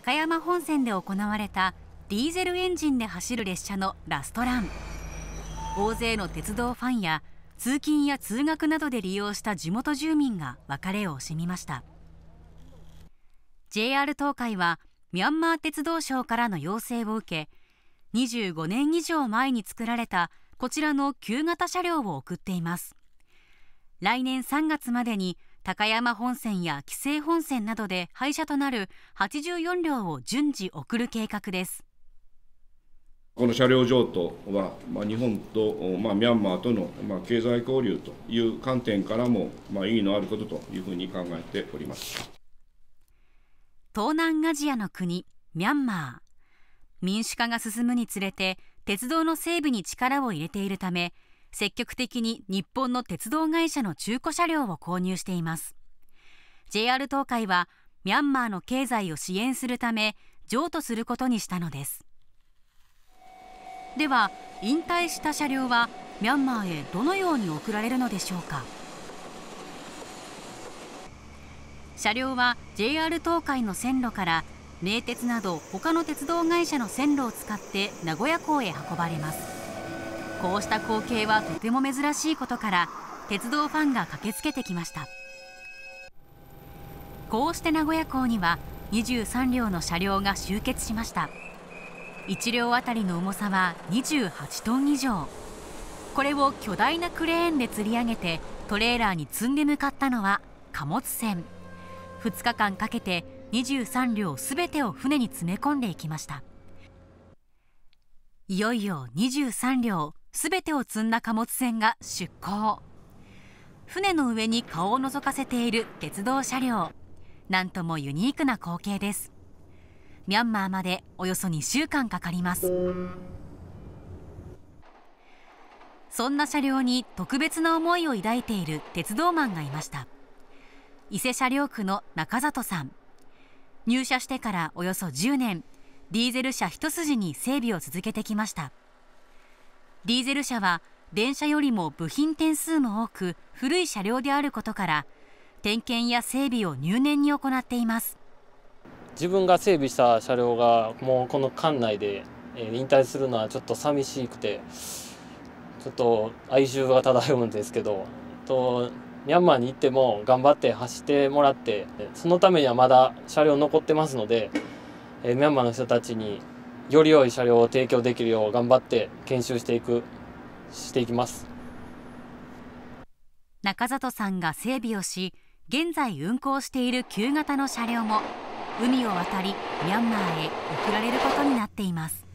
高山本線で行われたディーゼルエンジンで走る列車のラストラン大勢の鉄道ファンや通勤や通学などで利用した地元住民が別れを惜しみました JR 東海はミャンマー鉄道省からの要請を受け25年以上前に作られたこちらの旧型車両を送っています来年3月までに高山本線や紀勢本線などで廃車となる84両を順次送る計画です。この車両譲渡は、まあ、日本と、まあ、ミャンマーとの、まあ、経済交流という観点からも、まあ、意義のあることというふうに考えております東南アジアの国、ミャンマー民主化が進むにつれて鉄道の整備に力を入れているため積極的に日本の鉄道会社の中古車両を購入しています JR 東海はミャンマーの経済を支援するため譲渡することにしたのですでは引退した車両はミャンマーへどのように送られるのでしょうか車両は JR 東海の線路から名鉄など他の鉄道会社の線路を使って名古屋港へ運ばれますこうした光景はとても珍しいことから鉄道ファンが駆けつけてきましたこうして名古屋港には23両の車両が集結しました1両あたりの重さは28トン以上これを巨大なクレーンで吊り上げてトレーラーに積んで向かったのは貨物船2日間かけて23両全てを船に詰め込んでいきましたいよいよ23両すべてを積んだ貨物船が出港船の上に顔を覗かせている鉄道車両なんともユニークな光景ですミャンマーまでおよそ2週間かかりますそんな車両に特別な思いを抱いている鉄道マンがいました伊勢車両区の中里さん入社してからおよそ10年ディーゼル車一筋に整備を続けてきましたディーゼル車は電車よりも部品点数も多く古い車両であることから点検や整備を入念に行っています自分が整備した車両がもうこの管内で引退するのはちょっと寂しくてちょっと哀愁が漂うんですけどとミャンマーに行っても頑張って走ってもらってそのためにはまだ車両残ってますのでミャンマーの人たちにより良い車両を提供できるよう頑張って研修していくしていきます中里さんが整備をし現在運行している旧型の車両も海を渡りミャンマーへ送られることになっています